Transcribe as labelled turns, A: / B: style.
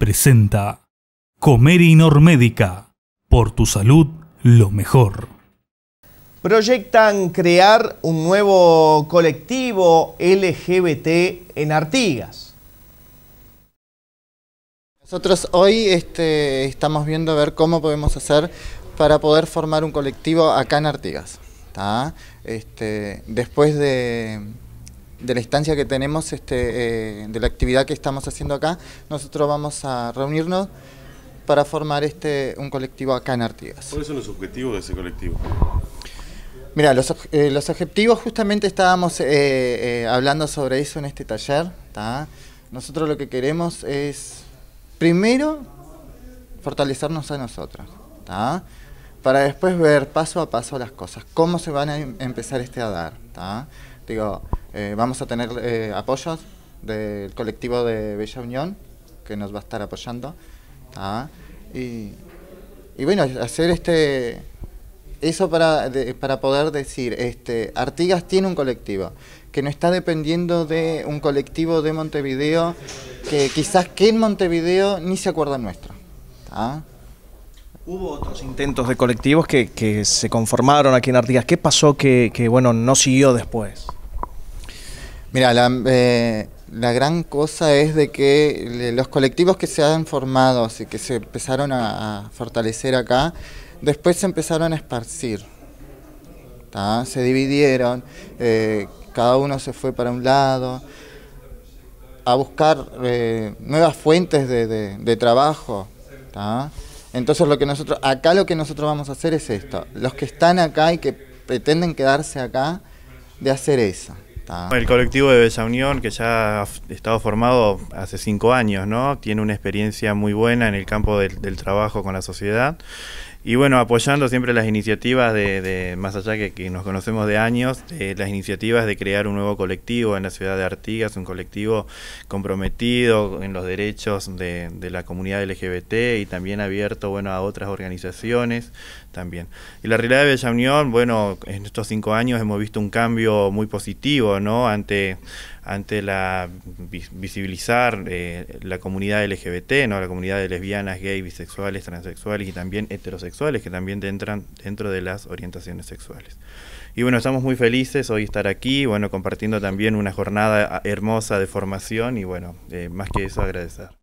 A: presenta Comer Médica. Por tu salud, lo mejor. Proyectan crear un nuevo colectivo LGBT en Artigas. Nosotros hoy este, estamos viendo a ver cómo podemos hacer para poder formar un colectivo acá en Artigas. Este, después de de la instancia que tenemos, este, eh, de la actividad que estamos haciendo acá, nosotros vamos a reunirnos para formar este, un colectivo acá en Artigas. ¿Cuáles son los objetivos de ese colectivo? Mira, los, eh, objetivos justamente estábamos eh, hablando sobre eso en este taller. Nosotros lo que queremos es, primero, fortalecernos a nosotros. Para después ver paso a paso las cosas, cómo se van a em-, empezar este a dar. Digo, eh, vamos a tener eh, apoyos del colectivo de Bella Unión, que nos va a estar apoyando. y, bueno, hacer este eso para, para poder decir, este Artigas tiene un colectivo, que no está dependiendo de un colectivo de Montevideo, que quizás que en Montevideo ni se acuerda nuestro. Hubo otros
B: intentos de colectivos que, que, se conformaron aquí en Artigas. ¿Qué pasó que, que bueno, no siguió después?
A: Mira, eh, la, gran cosa es de que los colectivos que se han formado y que se empezaron a, fortalecer acá, después se empezaron a esparcir. Se dividieron, eh, cada uno se fue para un lado a buscar eh, nuevas fuentes de, trabajo. Entonces lo que nosotros, acá lo que nosotros vamos a hacer es esto. Los que están acá y que pretenden quedarse acá, de hacer eso. Ah.
B: El colectivo de Bella Unión, que ya ha estado formado hace cinco años, ¿no? Tiene una experiencia muy buena en el campo del, trabajo con la sociedad. Y bueno, apoyando siempre las iniciativas de, más allá que, que, nos conocemos de años, las iniciativas de crear un nuevo colectivo en la ciudad de Artigas, un colectivo comprometido en los derechos de, la comunidad LGBT y también abierto bueno, a otras organizaciones también. Y la realidad de Bella Unión, bueno, en estos cinco años hemos visto un cambio muy positivo ante, ante la visibilizar eh, la comunidad LGBT, ¿no? La comunidad de lesbianas, gays, bisexuales, transexuales y también heterosexuales que también entran dentro de las orientaciones sexuales. Y bueno, estamos muy felices hoy estar aquí, bueno, compartiendo también una jornada ah, hermosa de formación y bueno, eh, más que eso agradecer.